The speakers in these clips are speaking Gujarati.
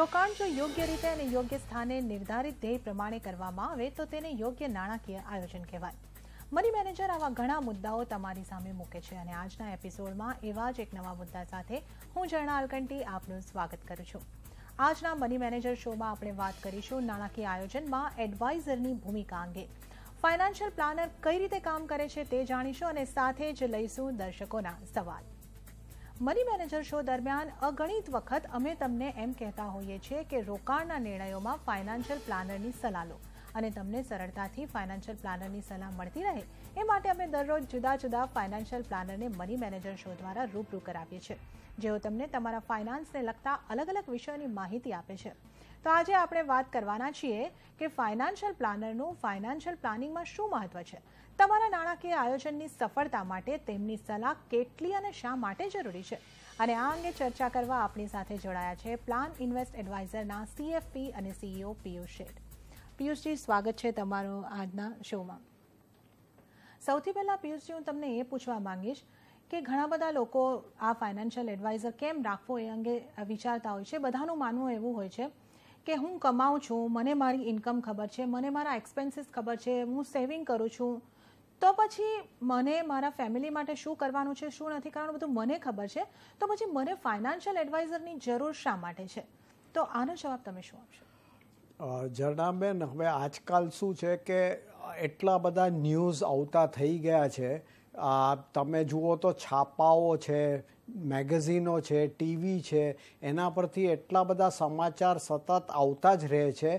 રોકાણ જો યોગ્ય રીતે અને યોગ્ય સ્થાને નિર્ધારિત ધ્યેય પ્રમાણે કરવામાં આવે તો તેને યોગ્ય નાણાકીય આયોજન કહેવાય મની મેનેજર આવા ઘણા મુદ્દાઓ તમારી સામે મૂકે છે અને આજના એપિસોડમાં એવા જ એક નવા મુદ્દા સાથે હું ઝરણા અલકંટી આપનું સ્વાગત કરું છું આજના મની મેનેજર શોમાં આપણે વાત કરીશું નાણાકીય આયોજનમાં એડવાઇઝરની ભૂમિકા અંગે ફાઇનાન્શિયલ પ્લાનર કઈ રીતે કામ કરે છે તે જાણીશું અને સાથે જ લઈશું દર્શકોના સવાલ मनी मैनेजर शो દરમિયાન અગણિત વખત અમે તમને એમ કહેતા હોઈએ છીએ કે રોકાણના નિર્ણયોમાં ફાઇનાન્શિયલ પ્લાનરની સલાહ લો અને તમે સરળતાથી ફાઇનાન્શિયલ પ્લાનરની સલાહ મળતી રહે એ માટે અમે દરરોજ જુદા જુદા ફાઇનાન્શિયલ પ્લાનરને મની મેનેજર શો દ્વારા રૂબરૂ કરાવી છે જેઓ તમને તમારા ફાઇનાન્સને લગતા અલગ અલગ વિષયની માહિતી આપે છે તો આજે આપણે વાત કરવાના છીએ કે ફાઇનાન્શિયલ પ્લાનરનો ફાઇનાન્શિયલ પ્લાનિંગમાં શું મહત્વ છે તમારા નાણાકીય આયોજનની સફળતા માટે તેમની સલાહ કેટલી અને શા માટે જરૂરી છે અને આ અંગે ચર્ચા કરવા આપણી સાથે જોડાયા છે પ્લાન ઇન્વેસ્ટ એડવાઇઝરના સીએફપી અને સીઈઓ પિયુષ શેઠ પિયુષજી સ્વાગત છે તમારું આજના શોમાં સૌથી પહેલાં પિયુષજી હું તમને એ પૂછવા માંગીશ કે ઘણા બધા લોકો આ ફાઇનાન્શિયલ એડવાઇઝર કેમ રાખવો એ અંગે વિચારતા હોય છે બધાનું માનવું એવું હોય છે કે હું કમાઉં છું મને મારી ઇન્કમ ખબર છે મને મારા એક્સપેન્સીસ ખબર છે હું સેવિંગ કરું છું તો પછી મને મારા ફેમિલી માટે શું કરવાનું છે શું નથી કારણ બધું મને ખબર છે તો પછી મને ફાઇનાન્શિયલ એડવાઇઝરની જરૂર શા માટે છે તો આનો જવાબ તમે શું આપશો ઝરણાબેન હવે આજકાલ શું છે કે એટલા બધા ન્યૂઝ આવતા થઈ ગયા છે આ તમે જુઓ તો છાપાઓ છે મેગઝીનો છે ટીવી છે એના પરથી એટલા બધા સમાચાર સતત આવતા જ રહે છે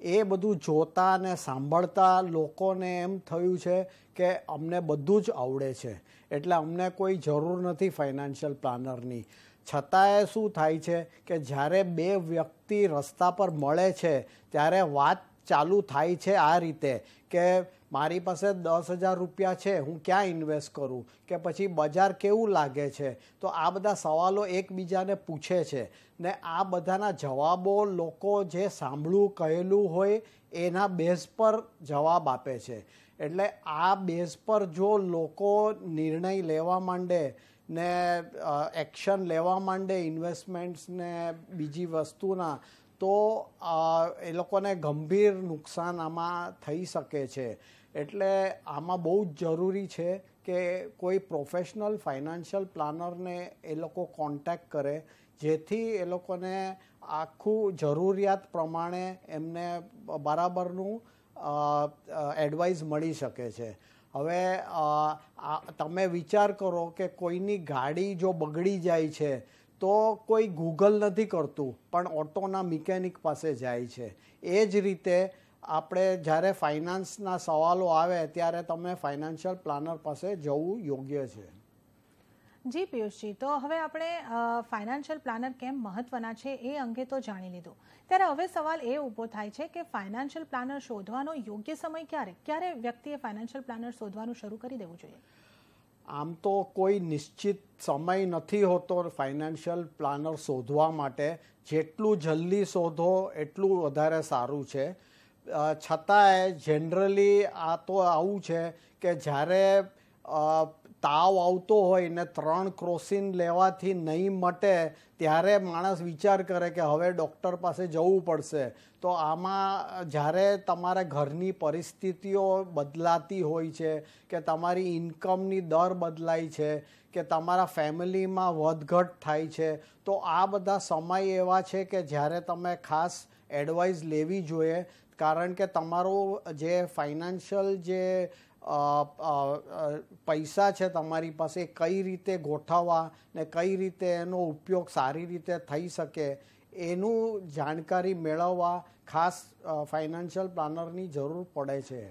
એ બધું જોતા અને સાંભળતા લોકોને એમ થયું છે કે અમને બધું જ આવડે છે એટલે અમને કોઈ જરૂર નથી ફાઇનાન્શિયલ પ્લાનરની છતાંય શું થાય છે કે જ્યારે બે વ્યક્તિ રસ્તા પર મળે છે ત્યારે વાત ચાલુ થાય છે આ રીતે કે મારી પાસે દસ હજાર રૂપિયા છે હું ક્યાં ઇન્વેસ્ટ કરું કે પછી બજાર કેવું લાગે છે તો આ બધા સવાલો એકબીજાને પૂછે છે ને આ બધાના જવાબો લોકો જે સાંભળવું કહેલું હોય એના બેઝ પર જવાબ આપે છે એટલે આ બેઝ પર જો લોકો નિર્ણય લેવા માંડે ને એક્શન લેવા માંડે ઇન્વેસ્ટમેન્ટ્સને બીજી વસ્તુના તો એ લોકોને ગંભીર નુકસાન આમાં થઈ શકે છે એટલે આમાં બહુ જ જરૂરી છે કે કોઈ પ્રોફેશનલ ફાઇનાન્શિયલ પ્લાનરને એ લોકો કોન્ટેક્ટ કરે જેથી એ લોકોને આખું જરૂરિયાત પ્રમાણે એમને બરાબરનું એડવાઇસ મળી શકે છે હવે તમે વિચાર કરો કે કોઈની ગાડી જો બગડી જાય છે તો કોઈ ગૂગલ નથી કરતું પણ ઓટોના મિકેનિક પાસે જાય છે એ જ રીતે આપણે જ્યારે ફાઇનાન્સના સવાલો આવે ત્યારે તમે ફાઇનાન્શિયલ પ્લાનર પાસે જવું યોગ્ય છે જી પિયુષજી તો હવે આપણે ફાઇનાન્શિયલ પ્લાનર કેમ મહત્વના છે એ અંગે તો જાણી લીધું ત્યારે હવે સવાલ એ ઊભો થાય છે કે ફાઇનાન્શિયલ પ્લાનર શોધવાનો યોગ્ય સમય ક્યારે ક્યારે વ્યક્તિએ ફાઇનાન્શિયલ પ્લાનર શોધવાનું શરૂ કરી દેવું જોઈએ આમ તો કોઈ નિશ્ચિત સમય નથી હોતો ફાઇનાન્શિયલ પ્લાનર શોધવા માટે જેટલું જલ્દી શોધો એટલું વધારે સારું છે છતાંય જનરલી આ તો આવું છે કે જ્યારે તાવ આવતો હોય ને ત્રણ ક્રોસિન લેવાથી નહીં મટે ત્યારે માણસ વિચાર કરે કે હવે ડૉક્ટર પાસે જવું પડશે તો આમાં જ્યારે તમારા ઘરની પરિસ્થિતિઓ બદલાતી હોય છે કે તમારી ઇન્કમની દર બદલાય છે કે તમારા ફેમિલીમાં વધઘટ થાય છે તો આ બધા સમય એવા છે કે જ્યારે તમે ખાસ એડવાઇસ લેવી જોઈએ કારણ કે તમારું જે ફાઇનાન્શિયલ જે પૈસા છે તમારી પાસે કઈ રીતે ગોઠવવા ને કઈ રીતે એનો ઉપયોગ સારી રીતે થઈ શકે એનું જાણકારી મેળવવા ખાસ ફાઇનાન્શિયલ પ્લાનરની જરૂર પડે છે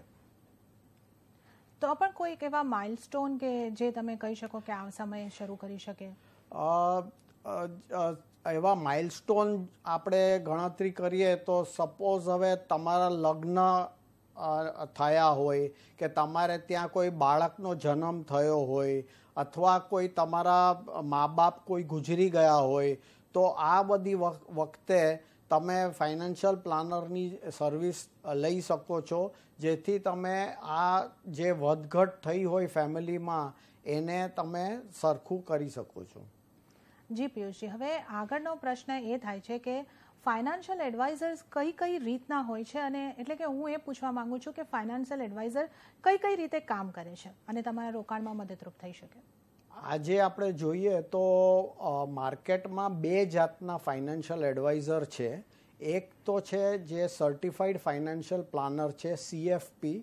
તો પણ કોઈ એવા માઇલસ્ટોન કે જે તમે કહી શકો કે આ સમયે શરૂ કરી શકે એવા માઇલસ્ટોન આપણે ગણતરી કરીએ તો સપોઝ હવે તમારા લગ્ન થયા હોય કે તમારે ત્યાં કોઈ બાળકનો જન્મ થયો હોય અથવા કોઈ તમારા મા બાપ કોઈ ગુજરી ગયા હોય તો આ બધી વખતે તમે ફાઇનાન્શિયલ પ્લાનરની સર્વિસ લઈ શકો છો જેથી તમે આ જે વધઘટ થઈ હોય ફેમિલીમાં એને તમે સરખું કરી શકો છો જી પિયુષજી હવે આગળનો પ્રશ્ન એ થાય છે કે ફાઇનાન્શિયલ એડવાઇઝર્સ કઈ કઈ રીતના હોય છે અને એટલે કે હું એ પૂછવા માંગુ છું કે ફાઇનાન્શિયલ એડવાઇઝર કઈ કઈ રીતે કામ કરે છે અને તમારા રોકાણમાં મદદરૂપ થઈ શકે આજે આપણે જોઈએ તો માર્કેટમાં બે જાતના ફાઇનાન્શિયલ એડવાઇઝર છે એક તો છે જે સર્ટિફાઈડ ફાઇનાન્શિયલ પ્લાનર છે સીએફપી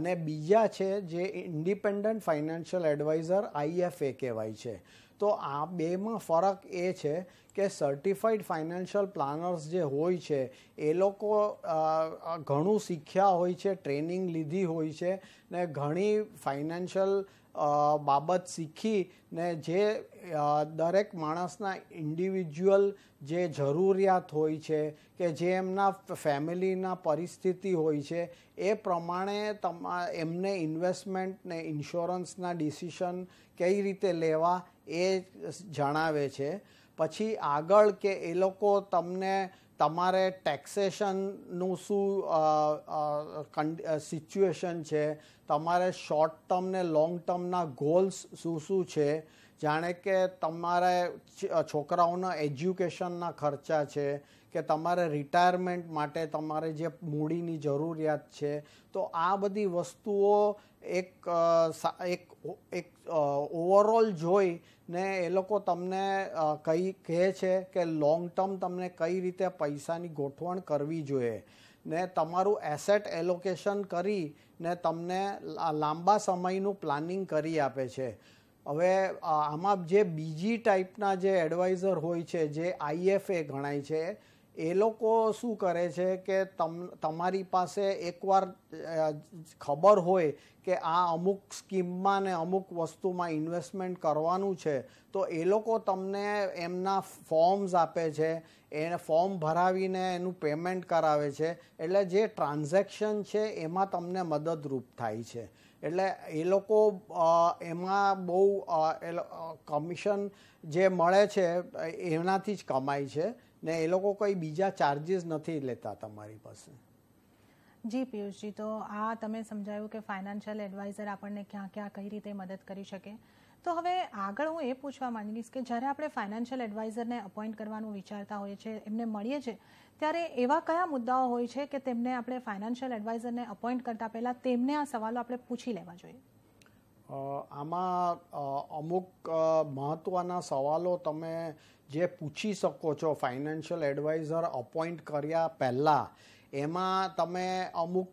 અને બીજા છે જે ઇન્ડિપેન્ડન્ટ ફાઇનાન્શિયલ એડવાઇઝર આઈએફએ કહેવાય છે તો આ બેમાં ફરક એ છે કે સર્ટિફાઈડ ફાઇનાન્શિયલ પ્લાનર્સ જે હોય છે એ લોકો ઘણું શીખ્યા હોય છે ટ્રેનિંગ લીધી હોય છે ને ઘણી ફાઇનાન્શિયલ બાબત શીખી ને જે દરેક માણસના ઇન્ડિવિજ્યુઅલ જે જરૂરિયાત હોય છે કે જે એમના ફેમિલીના પરિસ્થિતિ હોય છે એ પ્રમાણે તમા એમને ઇન્વેસ્ટમેન્ટ ને ઇન્સ્યોરન્સના ડિસિશન કઈ રીતે લેવા એ જણાવે છે પછી આગળ કે એ લોકો તમને તમારે ટેક્સેશનનું શું સિચ્યુએશન છે તમારે શોર્ટ ટર્મ ને લોંગ ટર્મના ગોલ્સ શું શું છે જાણે કે તમારે છોકરાઓના એજ્યુકેશનના ખર્ચા છે કે તમારે રિટાયરમેન્ટ માટે તમારે જે મૂડીની જરૂરિયાત છે તો આ બધી વસ્તુઓ એક એક એક ઓવરઓલ જોઈ ને એ લોકો તમને કઈ કહે છે કે લોંગ ટર્મ તમને કઈ રીતે પૈસાની ગોઠવણ કરવી જોઈએ ને તમારું એસેટ એલોકેશન કરી ને તમને લાંબા સમયનું પ્લાનિંગ કરી આપે છે હવે આમાં જે બીજી ટાઈપના જે એડવાઇઝર હોય છે જે આઈએફએ ગણાય છે એ લોકો શું કરે છે કે તમ તમારી પાસે એકવાર ખબર હોય કે આ અમુક સ્કીમમાં ને અમુક વસ્તુમાં ઇન્વેસ્ટમેન્ટ કરવાનું છે તો એ લોકો તમને એમના ફોર્મ્સ આપે છે એને ફોર્મ ભરાવીને એનું પેમેન્ટ કરાવે છે એટલે જે ટ્રાન્ઝેક્શન છે એમાં તમને મદદરૂપ થાય છે એટલે એ લોકો એમાં બહુ કમિશન જે મળે છે એનાથી જ કમાય છે ને એ લોકો કોઈ બીજા ચાર્જીસ નથી લેતા તમારી પાસે જી પિયુષજી તો આ તમે સમજાયું કે ફાઇનાન્શિયલ એડવાઇઝર આપણને ક્યાં ક્યાં કઈ રીતે મદદ કરી શકે તો હવે આગળ હું એ પૂછવા માંગીશ કે જ્યારે આપણે ફાઇનાન્શિયલ એડવાઇઝરને અપોઇન્ટ કરવાનું વિચારતા હોઈએ છીએ એમને મળીએ છીએ ત્યારે એવા કયા મુદ્દાઓ હોય છે કે તેમને આપણે ફાઇનાન્શિયલ એડવાઇઝરને અપોઇન્ટ કરતા પહેલાં તેમને આ સવાલો આપણે પૂછી લેવા જોઈએ આમાં અમુક મહત્ત્વના સવાલો તમે જે પૂછી શકો છો ફાઇનાન્શિયલ એડવાઇઝર અપોઇન્ટ કર્યા પહેલાં એમાં તમે અમુક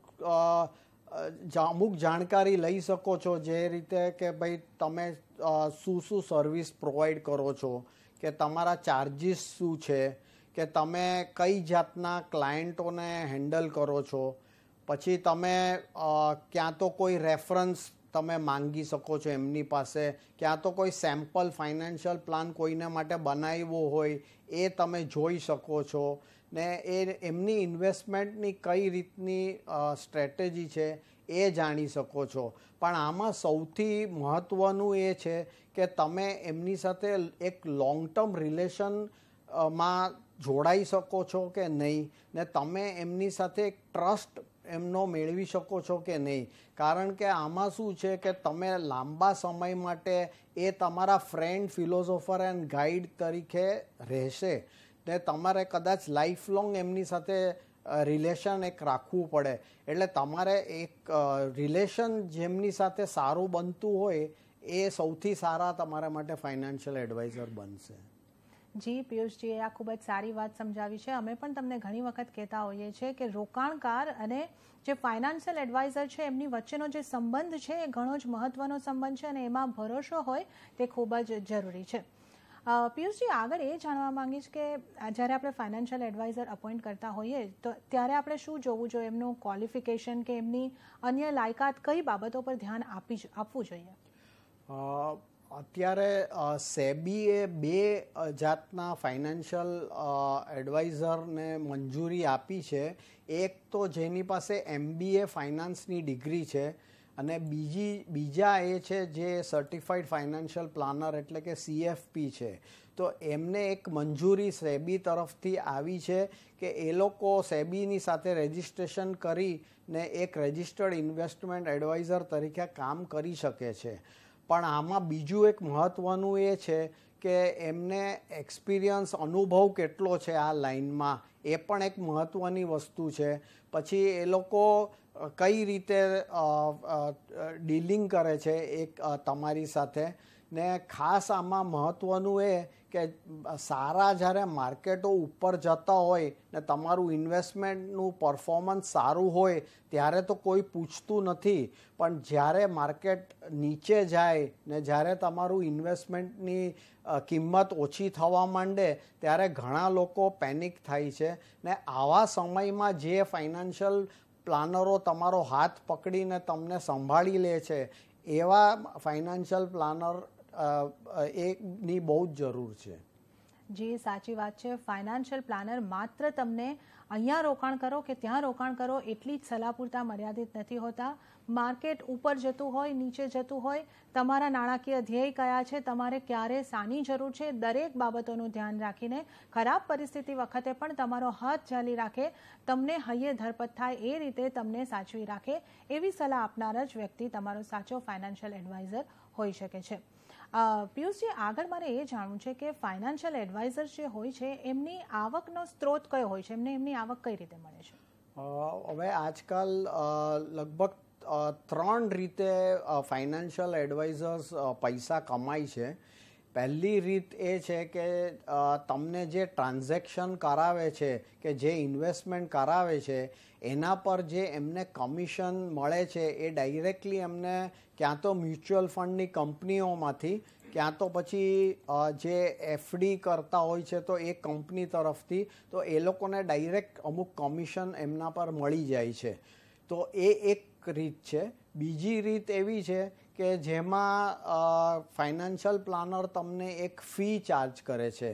અમુક જાણકારી લઈ શકો છો જે રીતે કે ભાઈ તમે શું શું સર્વિસ પ્રોવાઈડ કરો છો કે તમારા ચાર્જિસ શું છે કે તમે કઈ જાતના ક્લાયન્ટોને હેન્ડલ કરો છો પછી તમે ક્યાં તો કોઈ રેફરન્સ તમે માંગી શકો છો એમની પાસે ક્યાં તો કોઈ સેમ્પલ ફાઇનાન્શિયલ પ્લાન કોઈને માટે બનાવ્યો હોય એ તમે જોઈ શકો છો ને એ એમની ઇન્વેસ્ટમેન્ટની કઈ રીતની સ્ટ્રેટેજી છે એ જાણી શકો છો પણ આમાં સૌથી મહત્ત્વનું એ છે કે તમે એમની સાથે એક લોંગ ટર્મ રિલેશન માં જોડાઈ શકો છો કે નહીં ને તમે એમની સાથે એક ટ્રસ્ટ એમનો મેળવી શકો છો કે નહીં કારણ કે આમાં શું છે કે તમે લાંબા સમય માટે એ તમારા ફ્રેન્ડ ફિલોસોફર એન્ડ ગાઈડ તરીકે રહેશે ને તમારે કદાચ લાઈફ લોંગ એમની સાથે રિલેશન એક રાખવું પડે એટલે તમારે એક રિલેશન જેમની સાથે સારું બનતું હોય એ સૌથી સારા તમારા માટે ફાઇનાન્શિયલ એડવાઇઝર બનશે જી પિયુષજીએ આ ખૂબ જ સારી વાત સમજાવી છે અમે પણ તમને ઘણી વખત કહેતા હોઈએ છીએ કે રોકાણકાર અને જે ફાઇનાન્શિયલ એડવાઇઝર છે એમની વચ્ચેનો જે સંબંધ છે એ ઘણો જ મહત્વનો સંબંધ છે અને એમાં ભરોસો હોય તે ખૂબ જ જરૂરી છે પિયુષજી આગળ એ જાણવા માંગીશ કે જ્યારે આપણે ફાઇનાન્શિયલ એડવાઇઝર અપોઇન્ટ કરતા હોઈએ તો ત્યારે આપણે શું જોવું જોઈએ એમનું ક્વોલિફિકેશન કે એમની અન્ય લાયકાત કઈ બાબતો પર ધ્યાન આપી આપવું જોઈએ અત્યારે સેબીએ બે જાતના ફાઇનાન્શિયલ એડવાઇઝરને મંજૂરી આપી છે એક તો જેની પાસે એમબીએ ફાઇનાન્સની ડિગ્રી છે અને બીજી બીજા એ છે જે સર્ટિફાઈડ ફાઇનાન્શિયલ પ્લાનર એટલે કે સીએફપી છે તો એમને એક મંજૂરી સેબી તરફથી આવી છે કે એ લોકો સેબીની સાથે રજિસ્ટ્રેશન કરીને એક રજિસ્ટર્ડ ઇન્વેસ્ટમેન્ટ એડવાઇઝર તરીકે કામ કરી શકે છે પણ આમાં બીજું એક મહત્ત્વનું એ છે કે એમને એક્સપિરિયન્સ અનુભવ કેટલો છે આ લાઈનમાં એ પણ એક મહત્ત્વની વસ્તુ છે પછી એ લોકો કઈ રીતે ડીલિંગ કરે છે એક તમારી સાથે ને ખાસ આમાં મહત્ત્વનું એ કે સારા જ્યારે માર્કેટો ઉપર જતા હોય ને તમારું ઇન્વેસ્ટમેન્ટનું પરફોર્મન્સ સારું હોય ત્યારે તો કોઈ પૂછતું નથી પણ જ્યારે માર્કેટ નીચે જાય ને જ્યારે તમારું ઇન્વેસ્ટમેન્ટની કિંમત ઓછી થવા માંડે ત્યારે ઘણા લોકો પેનિક થાય છે ને આવા સમયમાં જે ફાઇનાન્શિયલ પ્લાનરો તમારો હાથ પકડીને તમને સંભાળી લે છે એવા ફાઇનાન્શિયલ પ્લાનર એની બહુ જ જરૂર છે જી સાચી વાત છે ફાઇનાન્શિયલ પ્લાનર માત્ર તમને અહીંયા રોકાણ કરો કે ત્યાં રોકાણ કરો એટલી જ સલાહ પૂરતા મર્યાદિત નથી હોતા માર્કેટ ઉપર જતું હોય નીચે જતું હોય તમારા નાણાકીય ધ્યેય કયા છે તમારે ક્યારે સાની જરૂર છે દરેક બાબતોનું ધ્યાન રાખીને ખરાબ પરિસ્થિતિ વખતે પણ તમારો હાથ ચાલી રાખે તમને હૈયે ધરપત થાય એ રીતે તમને સાચવી રાખે એવી સલાહ આપનાર જ વ્યક્તિ તમારો સાચો ફાઇનાન્શિયલ એડવાઇઝર હોઈ શકે છે પિયુષજી આગળ મારે એ જાણવું છે કે ફાઇનાન્શિયલ એડવાઇઝર જે હોય છે એમની આવકનો સ્ત્રોત કયો હોય છે એમને એમની આવક કઈ રીતે મળે છે હવે આજકાલ લગભગ ત્રણ રીતે ફાઇનાન્શિયલ એડવાઇઝર્સ પૈસા કમાય છે પહેલી રીત એ છે કે તમને જે ટ્રાન્ઝેક્શન કરાવે છે કે જે ઇન્વેસ્ટમેન્ટ કરાવે છે એના પર જે એમને કમિશન મળે છે એ ડાયરેક્ટલી એમને ક્યાં તો મ્યુચ્યુઅલ ફંડની કંપનીઓમાંથી ક્યાં તો પછી જે એફડી કરતા હોય છે તો એ કંપની તરફથી તો એ લોકોને ડાયરેક્ટ અમુક કમિશન એમના પર મળી જાય છે તો એ એક રીત છે બીજી રીત એવી છે કે જેમાં ફાઇનાન્શિયલ પ્લાનર તમને એક ફી ચાર્જ કરે છે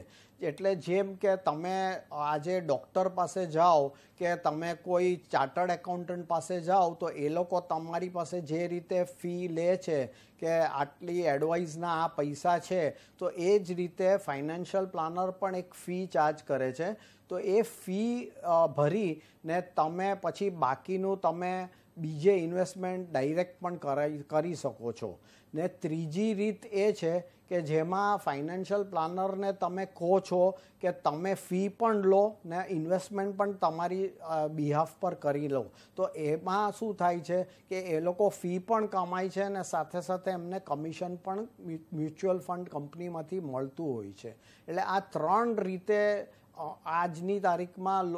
એટલે જેમ કે તમે આજે ડૉક્ટર પાસે જાઓ કે તમે કોઈ ચાર્ટર્ડ એકાઉન્ટન્ટ પાસે જાઓ તો એ લોકો તમારી પાસે જે રીતે ફી લે છે કે આટલી એડવાઇઝના આ પૈસા છે તો એ જ રીતે ફાઇનાન્શિયલ પ્લાનર પણ એક ફી ચાર્જ કરે છે તો એ ફી ભરીને તમે પછી બાકીનું તમે બીજે ઇન્વેસ્ટમેન્ટ ડાયરેક્ટ પણ કરી શકો છો ને ત્રીજી રીત એ છે કે જેમાં ફાઇનાન્શિયલ પ્લાનરને તમે કહો છો કે તમે ફી પણ લો ને ઇન્વેસ્ટમેન્ટ પણ તમારી બિહાફ પર કરી લો તો એમાં શું થાય છે કે એ લોકો ફી પણ કમાય છે અને સાથે સાથે એમને કમિશન પણ મ્યુચ્યુઅલ ફંડ કંપનીમાંથી મળતું હોય છે એટલે આ ત્રણ રીતે આજની તારીખમાં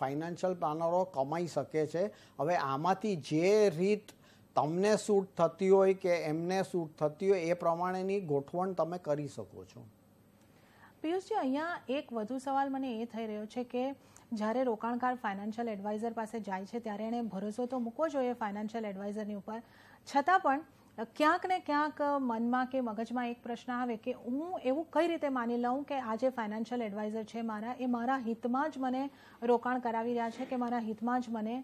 ફાઇનાન્શિયલ પ્લાનરો કમાઈ શકે છે હવે આમાંથી જે રીત તમને સૂટ થતી હોય કે એમને સૂટ થતી હોય એ પ્રમાણેની ગોઠવણ તમે કરી શકો છો પિયુષજી અહીંયા એક વધુ સવાલ મને એ થઈ રહ્યો છે કે જ્યારે રોકાણકાર ફાઇનાન્શિયલ એડવાઇઝર પાસે જાય છે ત્યારે એણે ભરોસો તો મૂકવો જોઈએ ફાઇનાન્શિયલ એડવાઇઝરની ઉપર છતાં પણ ક્યાંક ને ક્યાંક મનમાં કે મગજમાં એક પ્રશ્ન આવે કે હું એવું કઈ રીતે માની લઉં કે આ જે ફાઇનાન્શિયલ એડવાઇઝર છે મારા એ મારા હિતમાં જ મને રોકાણ કરાવી રહ્યા છે કે મારા હિતમાં જ મને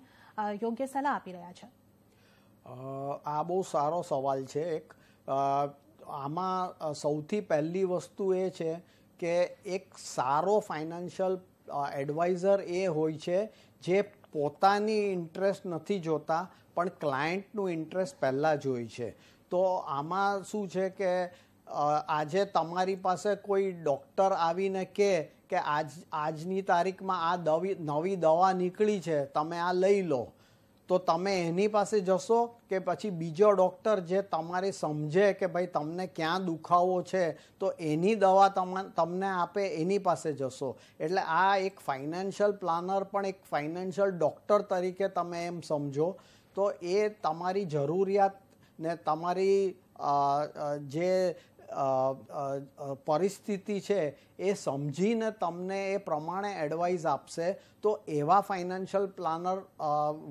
યોગ્ય સલાહ આપી રહ્યા છે આ બહુ સારો સવાલ છે એક આમાં સૌથી પહેલી વસ્તુ એ છે કે એક સારો ફાઇનાન્શિયલ એડવાઇઝર એ હોય છે જે પોતાની ઇન્ટરેસ્ટ નથી જોતા પણ ક્લાયન્ટનું ઇન્ટરેસ્ટ પહેલાં જોઈ છે તો આમાં શું છે કે આજે તમારી પાસે કોઈ ડૉક્ટર આવીને કહે કે આજ આજની તારીખમાં આ દવી નવી દવા નીકળી છે તમે આ લઈ લો તો તમે એની પાસે જશો કે પછી બીજો ડૉક્ટર જે તમારે સમજે કે ભાઈ તમને ક્યાં દુખાવો છે તો એની દવા તમને આપે એની પાસે જશો એટલે આ એક ફાઇનાન્શિયલ પ્લાનર પણ એક ફાઇનાન્શિયલ ડૉક્ટર તરીકે તમે એમ સમજો તો એ તમારી જરૂરિયાત ને તમારી જે પરિસ્થિતિ છે એ સમજીને તમને એ પ્રમાણે એડવાઇસ આપશે તો એવા ફાઇનાન્શિયલ પ્લાનર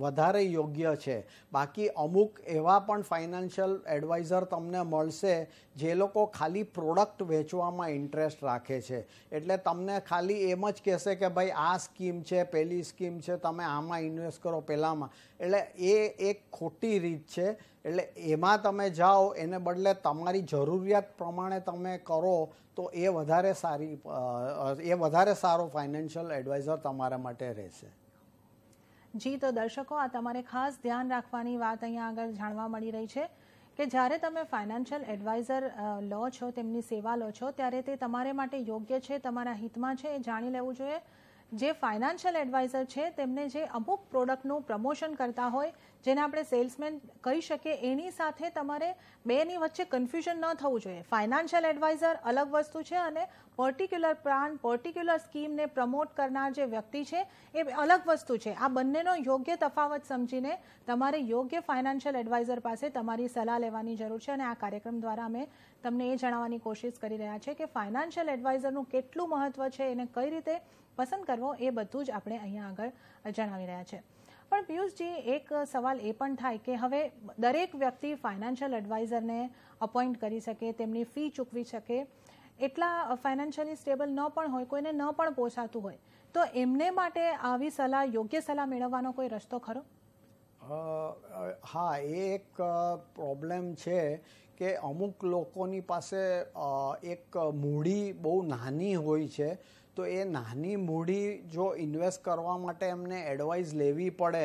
વધારે યોગ્ય છે બાકી અમુક એવા પણ ફાઇનાન્શિયલ એડવાઇઝર તમને મળશે જે લોકો ખાલી પ્રોડક્ટ વેચવામાં ઇન્ટરેસ્ટ રાખે છે એટલે તમને ખાલી એમ જ કહેશે કે ભાઈ આ સ્કીમ છે પેલી સ્કીમ છે તમે આમાં ઇન્વેસ્ટ કરો પહેલાંમાં એટલે એ એક ખોટી રીત છે એટલે એમાં તમે જાઓ એને બદલે તમારી જરૂરિયાત પ્રમાણે તમે કરો તો એ વધારે સારી એ વધારે સારો ફાઇનાન્શિયલ એડવાઇઝર તમારા માટે રહેશે જી તો દર્શકો આ તમારે ખાસ ધ્યાન રાખવાની વાત અહીંયા આગળ જાણવા મળી રહી છે કે જ્યારે તમે ફાઇનાન્શિયલ એડવાઇઝર લો છો તેમની સેવા લો છો ત્યારે તે તમારે માટે યોગ્ય છે તમારા હિતમાં છે એ જાણી લેવું જોઈએ જે ફાઇનાન્શિયલ એડવાઇઝર છે તેમને જે અમુક પ્રોડક્ટનું પ્રમોશન કરતા હોય જેને આપણે સેલ્સમેન કહી શકીએ એની સાથે તમારે બેની વચ્ચે કન્ફ્યુઝન ન થવું જોઈએ ફાઇનાન્શિયલ એડવાઇઝર અલગ વસ્તુ છે અને પર્ટિક્યુલર પ્લાન પર્ટિક્યુલર સ્કીમને પ્રમોટ કરનાર જે વ્યક્તિ છે એ અલગ વસ્તુ છે આ બંનેનો યોગ્ય તફાવત સમજીને તમારે યોગ્ય ફાઇનાન્શિયલ એડવાઇઝર પાસે તમારી સલાહ લેવાની જરૂર છે અને આ કાર્યક્રમ દ્વારા અમે તમને એ જણાવવાની કોશિશ કરી રહ્યા છે કે ફાઇનાન્શિયલ એડવાઇઝરનું કેટલું મહત્વ છે એને કઈ રીતે પસંદ કરવો એ બધું જ આપણે અહીંયા આગળ જણાવી રહ્યા છે પણ પિયુષજી એક સવાલ એ પણ થાય કે હવે દરેક વ્યક્તિ ફાઇનાન્શિયલ એડવાઇઝરને અપોઇન્ટ કરી શકે તેમની ફી ચૂકવી શકે એટલા ફાઇનાન્શિયલી સ્ટેબલ ન પણ હોય કોઈને ન પણ પોસાતું હોય તો એમને માટે આવી સલાહ યોગ્ય સલાહ મેળવવાનો કોઈ રસ્તો ખરો હા એ એક પ્રોબ્લેમ છે કે અમુક લોકોની પાસે એક મૂડી બહુ નાની હોય છે તો એ નાની મૂડી જો ઇન્વેસ્ટ કરવા માટે એમને એડવાઇઝ લેવી પડે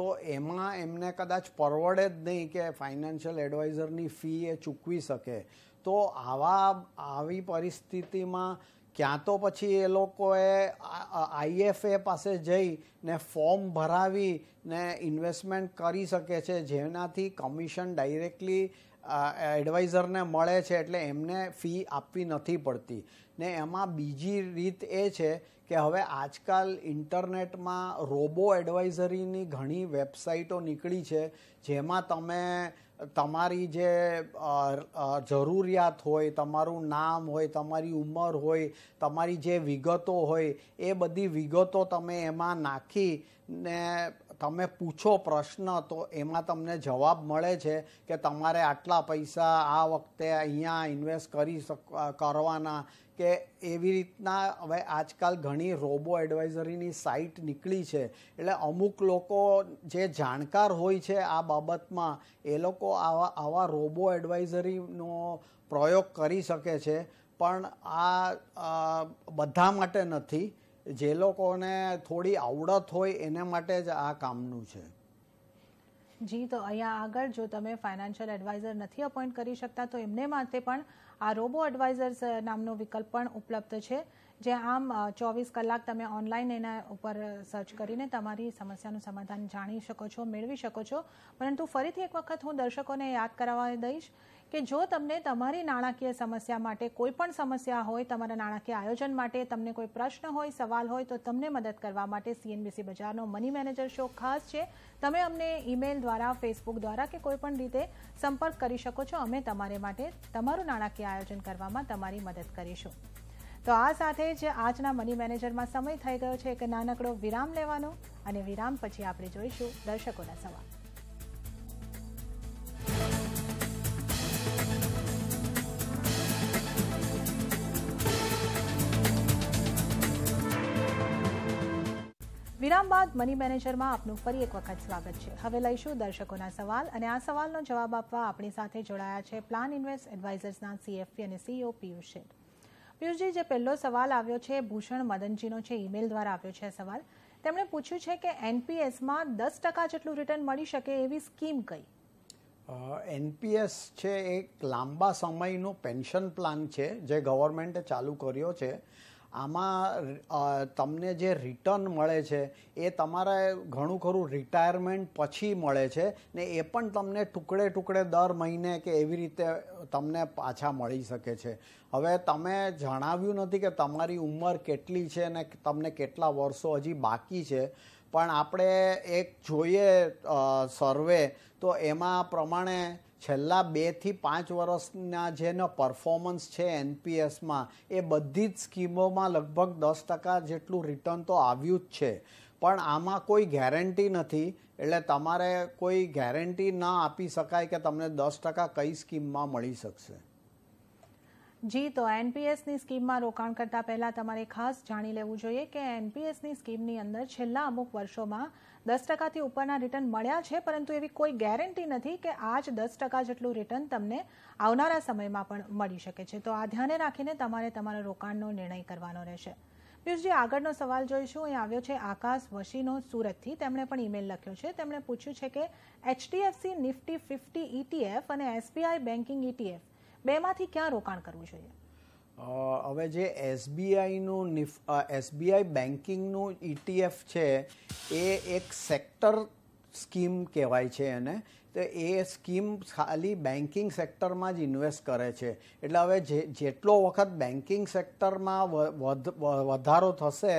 તો એમાં એમને કદાચ પરવડે જ નહીં કે ફાઇનાન્શિયલ એડવાઇઝરની ફી એ ચૂકવી શકે તો આવા આવી પરિસ્થિતિમાં ક્યાં તો પછી એ લોકોએ આઈએફએ પાસે જઈ ને ફોર્મ ભરાવી ને ઇન્વેસ્ટમેન્ટ કરી શકે છે જેનાથી કમિશન ડાયરેક્ટલી એડવાઇઝરને મળે છે એટલે એમને ફી આપવી નથી પડતી ને એમાં બીજી રીત એ છે કે હવે આજકાલ ઇન્ટરનેટમાં રોબો એડવાઇઝરીની ઘણી વેબસાઇટો નીકળી છે જેમાં તમે તમારી જે જરૂરિયાત હોય તમારું નામ હોય તમારી ઉંમર હોય તમારી જે વિગતો હોય એ બધી વિગતો તમે એમાં નાખી ને તમે પૂછો પ્રશ્ન તો એમાં તમને જવાબ મળે છે કે તમારે આટલા પૈસા આ વખતે અહીંયા ઇન્વેસ્ટ કરી કરવાના કે એવી રીતના હવે આજકાલ ઘણી રોબો એડવાઇઝરીની સાઇટ નીકળી છે એટલે અમુક લોકો જે જાણકાર હોય છે આ બાબતમાં એ લોકો આવા આવા રોબો એડવાઇઝરીનો પ્રયોગ કરી શકે છે પણ આ બધા માટે નથી જે લોકોને થોડી આવડત હોય એને માટે જ આ કામનું છે જી તો અહીંયા આગળ જો તમે ફાઇનાન્શિયલ એડવાઇઝર નથી અપોઇન્ટ કરી શકતા તો એમને માટે પણ આ રોબો એડવાઇઝર્સ નામનો વિકલ્પ પણ ઉપલબ્ધ છે જે આમ ચોવીસ કલાક તમે ઓનલાઈન એના ઉપર સર્ચ કરીને તમારી સમસ્યાનું સમાધાન જાણી શકો છો મેળવી શકો છો પરંતુ ફરીથી એક વખત હું દર્શકોને યાદ કરાવવા દઈશ કે જો તમને તમારી નાણાકીય સમસ્યા માટે કોઈ પણ સમસ્યા હોય તમારા નાણાકીય આયોજન માટે તમને કોઈ પ્રશ્ન હોય સવાલ હોય તો તમને મદદ કરવા માટે સીએનબીસી બજારનો મની મેનેજર શો ખાસ છે તમે અમને ઈમેલ દ્વારા ફેસબુક દ્વારા કે કોઈ પણ રીતે સંપર્ક કરી શકો છો અમે તમારે માટે તમારું નાણાકીય આયોજન કરવામાં તમારી મદદ કરીશું તો આ સાથે જ આજના મની મેનેજરમાં સમય થઈ ગયો છે એક નાનકડો વિરામ લેવાનો અને વિરામ પછી આપણે જોઈશું દર્શકોના સવાલ વિરામ બાદ મની મેનેજરમાં આપનું ફરી એક વખત સ્વાગત છે હવે લઈશું દર્શકોના સવાલ અને આ સવાલનો જવાબ આપવા આપણી સાથે જોડાયા છે પ્લાન ઇન્વેસ્ટ એડવાઇઝર્સના સીએફપી અને સીઈઓ e પિયુષ શેઠ પિયુષજી જે પહેલો સવાલ આવ્યો છે ભૂષણ મદનજીનો છે ઈમેલ દ્વારા આવ્યો છે સવાલ તેમણે પૂછ્યું છે કે એનપીએસમાં દસ ટકા જેટલું રિટર્ન મળી શકે એવી સ્કીમ કઈ એનપીએસ છે એક લાંબા સમયનો પેન્શન પ્લાન છે જે ગવર્મેન્ટે ચાલુ કર્યો છે આમાં તમને જે રિટર્ન મળે છે એ તમારે ઘણું ખરું રિટાયરમેન્ટ પછી મળે છે ને એ પણ તમને ટુકડે ટુકડે દર મહિને કે એવી રીતે તમને પાછા મળી શકે છે હવે તમે જણાવ્યું નથી કે તમારી ઉંમર કેટલી છે ને તમને કેટલા વર્ષો હજી બાકી છે પણ આપણે એક જોઈએ સર્વે તો એમાં પ્રમાણે છેલ્લા બેથી પાંચ વર્ષના જેનો પરફોર્મન્સ છે એનપીએસમાં એ બધી જ સ્કીમોમાં લગભગ દસ ટકા જેટલું રિટર્ન તો આવ્યું જ છે પણ આમાં કોઈ ગેરંટી નથી એટલે તમારે કોઈ ગેરંટી ના આપી શકાય કે તમને દસ ટકા કઈ સ્કીમમાં મળી શકશે જી તો એનપીએસની સ્કીમમાં રોકાણ કરતા પહેલા તમારે ખાસ જાણી લેવું જોઈએ કે એનપીએસની સ્કીમની અંદર છેલ્લા અમુક વર્ષોમાં દસ ટકાથી ઉપરના રિટર્ન મળ્યા છે પરંતુ એવી કોઈ ગેરંટી નથી કે આ જ દસ ટકા જેટલું રિટર્ન તમને આવનારા સમયમાં પણ મળી શકે છે તો આ ધ્યાને રાખીને તમારે તમારા રોકાણનો નિર્ણય કરવાનો રહેશે પિયુષજી આગળનો સવાલ જોઈશું અહીં આવ્યો છે આકાશ વશીનો સુરતથી તેમણે પણ ઇમેલ લખ્યો છે તેમણે પૂછ્યું છે કે એચડીએફસી નિફ્ટી ફિફ્ટી ઇટીએફ અને એસબીઆઈ બેન્કિંગ ઇટીએફ બેમાંથી ક્યાં રોકાણ કરવું જોઈએ હવે જે એસબીઆઈનું નિફ એસબીઆઈ બેન્કિંગનું ઇટીએફ છે એ એક સેક્ટર સ્કીમ કહેવાય છે એને તો એ સ્કીમ ખાલી બેન્કિંગ સેક્ટરમાં જ ઇન્વેસ્ટ કરે છે એટલે હવે જે જેટલો વખત બેન્કિંગ સેક્ટરમાં વધારો થશે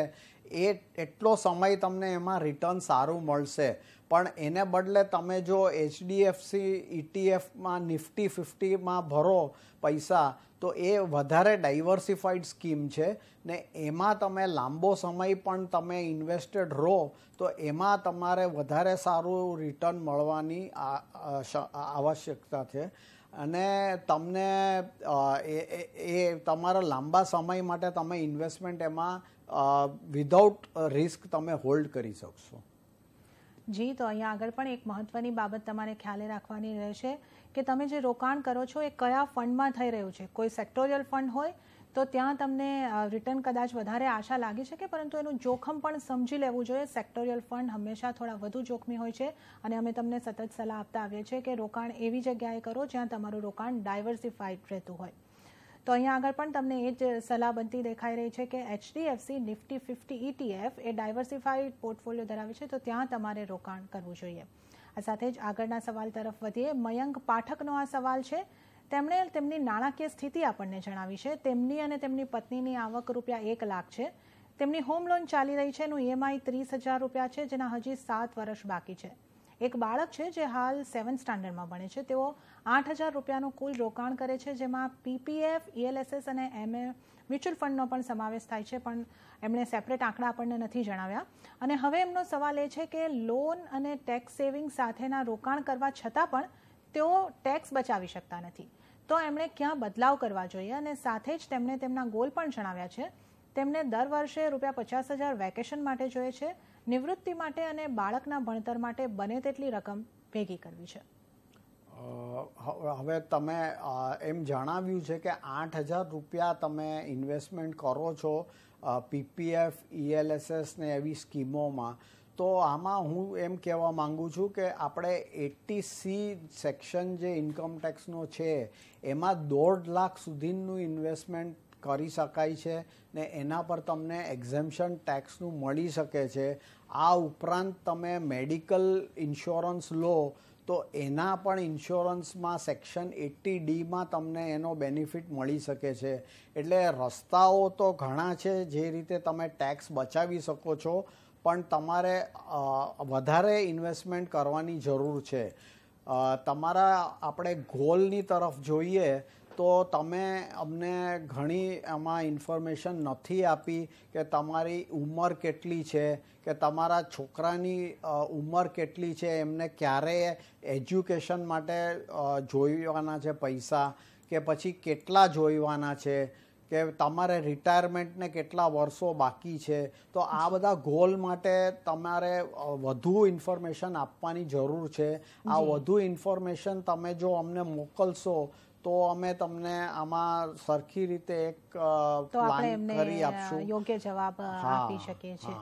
એ એટલો સમય તમને એમાં રિટર્ન સારું મળશે પણ એને બદલે તમે જો એચડીએફસી ઇટીએફમાં નિફ્ટી ફિફ્ટીમાં ભરો પૈસા તો એ વધારે ડાઇવર્સિફાઈડ સ્કીમ છે ને એમાં તમે લાંબો સમય પણ તમે ઇન્વેસ્ટેડ રહો તો એમાં તમારે વધારે સારું રિટર્ન મળવાની આવશ્યકતા છે અને તમને એ તમારા લાંબા સમય માટે તમે ઇન્વેસ્ટમેન્ટ એમાં વિધાઉટ રિસ્ક તમે હોલ્ડ કરી શકશો જી તો અહીંયા આગળ પણ એક મહત્વની બાબત તમારે ખ્યાલે રાખવાની રહેશે કે તમે જે રોકાણ કરો છો એ કયા ફંડમાં થઈ રહ્યું છે કોઈ સેક્ટોરિયલ ફંડ હોય તો ત્યાં તમને રિટર્ન કદાચ વધારે આશા લાગી શકે પરંતુ એનું જોખમ પણ સમજી લેવું જોઈએ સેક્ટોરિયલ ફંડ હંમેશા થોડા વધુ જોખમી હોય છે અને અમે તમને સતત સલાહ આપતા આવીએ છીએ કે રોકાણ એવી જગ્યાએ કરો જ્યાં તમારું રોકાણ ડાયવર્સિફાઈડ રહેતું હોય તો અહીંયા આગળ પણ તમને એ જ સલાહ બનતી દેખાઈ રહી છે કે એચડીએફસી નિફ્ટી ફિફ્ટી ઇટીએફ એ ડાયવર્સિફાઈડ પોર્ટફોલિયો ધરાવે છે તો ત્યાં તમારે રોકાણ કરવું જોઈએ આ સાથે જ આગળના સવાલ તરફ વધીએ મયંક પાઠકનો આ સવાલ છે તેમણે તેમની નાણાકીય સ્થિતિ આપણને જણાવી છે તેમની અને તેમની પત્નીની આવક રૂપિયા એક લાખ છે તેમની હોમ લોન ચાલી રહી છે એનું ઈએમઆઈ e ત્રીસ હજાર રૂપિયા છે જેના હજી સાત વર્ષ બાકી છે એક બાળક છે જે હાલ સેવન સ્ટાન્ડર્ડમાં ભણે છે તેઓ આઠ હજાર રૂપિયાનું કુલ રોકાણ કરે છે જેમાં પીપીએફ ઈએલએસએસ અને એમએ મ્યુચ્યુઅલ ફંડનો પણ સમાવેશ થાય છે પણ એમણે સેપરેટ આંકડા આપણને નથી જણાવ્યા અને હવે એમનો સવાલ એ છે કે લોન અને ટેક્સ સેવિંગ સાથેના રોકાણ કરવા છતાં પણ તેઓ ટેક્સ બચાવી શકતા નથી તો એમણે ક્યાં બદલાવ કરવા જોઈએ અને સાથે જ તેમણે તેમના ગોલ પણ જણાવ્યા છે તેમને દર વર્ષે રૂપિયા પચાસ હજાર વેકેશન માટે જોઈએ છે નિવૃત્તિ માટે અને બાળકના ભણતર માટે બને તેટલી રકમ ભેગી કરવી છે હવે તમે એમ જણાવ્યું છે કે આઠ હજાર રૂપિયા તમે ઇન્વેસ્ટમેન્ટ કરો છો પીપીએફ ઈએલએસએસ ને એવી સ્કીમોમાં તો આમાં હું એમ કહેવા માંગુ છું કે આપણે એટી સી સેક્શન જે ઇન્કમટેક્સનો છે એમાં દોઢ લાખ સુધીનું ઇન્વેસ્ટમેન્ટ કરી શકાય છે ને એના પર તમને એક્ઝેમ્પશન ટેક્સનું મળી શકે છે આ ઉપરાંત તમે મેડિકલ ઇન્સ્યોરન્સ લો તો એના પણ ઇન્સ્યોરન્સમાં સેક્શન એટી ડીમાં તમને એનો બેનિફિટ મળી શકે છે એટલે રસ્તાઓ તો ઘણા છે જે રીતે તમે ટેક્સ બચાવી શકો છો પણ તમારે વધારે ઇન્વેસ્ટમેન્ટ કરવાની જરૂર છે તમારા આપણે ગોલની તરફ જોઈએ તો તમે અમને ઘણી એમાં ઇન્ફોર્મેશન નથી આપી કે તમારી ઉંમર કેટલી છે કે તમારા છોકરાની ઉંમર કેટલી છે એમને ક્યારે એજ્યુકેશન માટે જોઈવાના છે પૈસા કે પછી કેટલા જોઈવાના છે કે તમારે રિટાયરમેન્ટને કેટલા વર્ષો બાકી છે તો આ બધા ગોલ માટે તમારે વધુ ઇન્ફોર્મેશન આપવાની જરૂર છે આ વધુ ઇન્ફોર્મેશન તમે જો અમને મોકલશો તો અમે તમને આમાં સરખી રીતે એક તો આપણે યોગ્ય જવાબ આપી શકીએ છીએ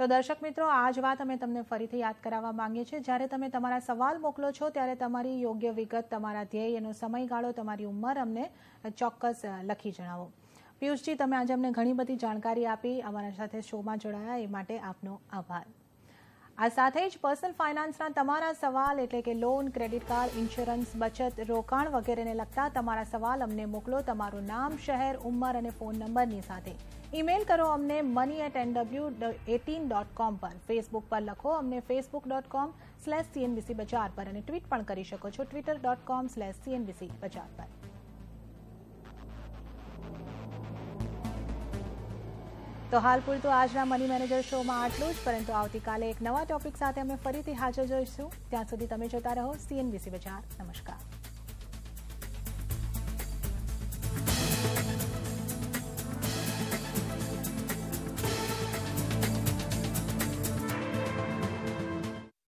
તો દર્શક મિત્રો આ જ વાત અમે તમને ફરીથી યાદ કરાવવા માંગીએ છીએ જ્યારે તમે તમારા સવાલ મોકલો છો ત્યારે તમારી યોગ્ય વિગત તમારા ધ્યેય એનો સમયગાળો તમારી ઉંમર અમને ચોક્કસ લખી જણાવો પિયુષજી તમે આજે અમને ઘણી બધી જાણકારી આપી અમારા સાથે શોમાં જોડાયા એ માટે આપનો આભાર આ સાથે જ પર્સનલ ફાઇનાન્સના તમારા સવાલ એટલે કે લોન ક્રેડિટ કાર્ડ ઇન્સ્યોરન્સ બચત રોકાણ વગેરેને લગતા તમારા સવાલ અમને મોકલો તમારું નામ શહેર ઉંમર અને ફોન નંબરની સાથે ઈમેલ કરો અમને money at NW eighteen dot com પર ફેસબુક પર લખો અમને Facebook dot com slash CNBC Bazaar પર અને ટ્વીટ પણ કરી શકો છો Twitter dot com slash CNBC Bazaar પર તો હાલ પૂરતું આજના મની મેનેજર શોમાં આટલું જ પરંતુ આવતીકાલે એક નવા ટોપિક સાથે અમે ફરીથી હાજર જોઈશું ત્યાં સુધી તમે જોતા રહો સીએનબીસી બજાર નમસ્કાર